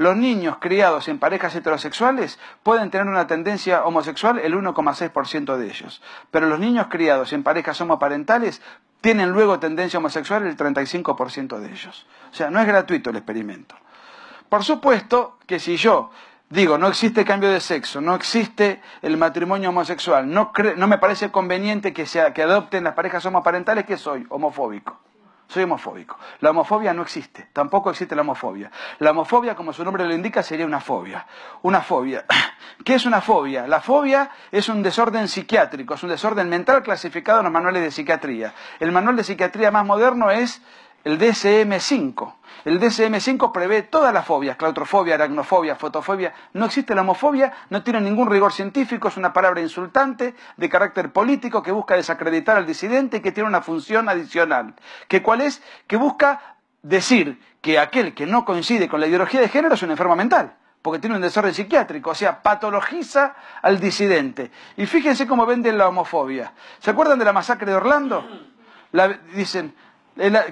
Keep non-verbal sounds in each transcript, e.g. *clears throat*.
Los niños criados en parejas heterosexuales pueden tener una tendencia homosexual el 1,6% de ellos, pero los niños criados en parejas homoparentales tienen luego tendencia homosexual el 35% de ellos. O sea, no es gratuito el experimento. Por supuesto que si yo Digo, no existe cambio de sexo, no existe el matrimonio homosexual, no, me parece conveniente que, que adopten las parejas homoparentales que soy homofóbico. Soy homofóbico. La homofobia no existe, tampoco existe la homofobia. La homofobia, como su nombre lo indica, sería una fobia. Una fobia. *clears throat* ¿Qué es una fobia? La fobia es un desorden psiquiátrico, es un desorden mental clasificado en los manuales de psiquiatría. El manual de psiquiatría más moderno es el DSM-5. El DSM-5 prevé todas las fobias, claustrofobia, aracnofobia, fotofobia. No existe la homofobia, no tiene ningún rigor científico, es una palabra insultante de carácter político que busca desacreditar al disidente y que tiene una función adicional. ¿Qué ¿Cuál es? Que busca decir que aquel que no coincide con la ideología de género es un enfermo mental porque tiene un desorden psiquiátrico, o sea, patologiza al disidente. Y fíjense cómo venden la homofobia. ¿Se acuerdan de la masacre de Orlando? La, dicen,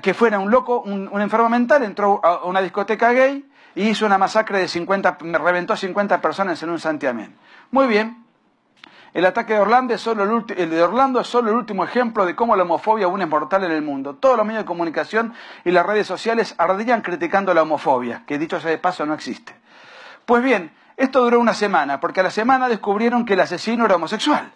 que fuera un loco, un, enfermo mental, entró a una discoteca gay y hizo una masacre de 50, reventó 50 personas en un santiamén. Muy bien. El ataque de Orlando, es solo el, de Orlando es solo el último ejemplo de cómo la homofobia aún es mortal en el mundo. Todos los medios de comunicación y las redes sociales ardían criticando la homofobia, que dicho sea de paso no existe. Pues bien, esto duró una semana, porque a la semana descubrieron que el asesino era homosexual.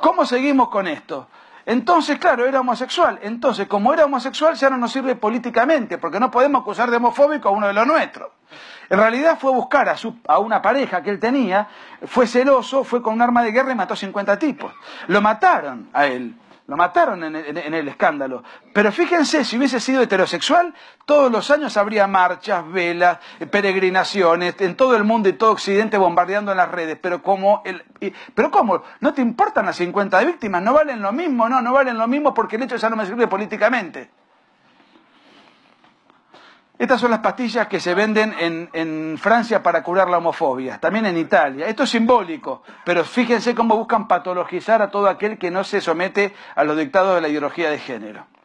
¿Cómo seguimos con esto? Entonces, claro, era homosexual. Entonces, como era homosexual, ya no nos sirve políticamente, porque no podemos acusar de homofóbico a uno de los nuestros. En realidad fue a buscar a, una pareja que él tenía, fue celoso, fue con un arma de guerra y mató 50 tipos. Lo mataron a él. Lo mataron en el, escándalo. Pero fíjense, si hubiese sido heterosexual, todos los años habría marchas, velas, eh, peregrinaciones, en todo el mundo y todo Occidente bombardeando en las redes. Pero como, el, pero cómo, no te importan las 50 víctimas, no valen lo mismo, no, no valen lo mismo porque el hecho ya no me sirve políticamente. Estas son las pastillas que se venden en, Francia para curar la homofobia, también en Italia. Esto es simbólico, pero fíjense cómo buscan patologizar a todo aquel que no se somete a los dictados de la ideología de género.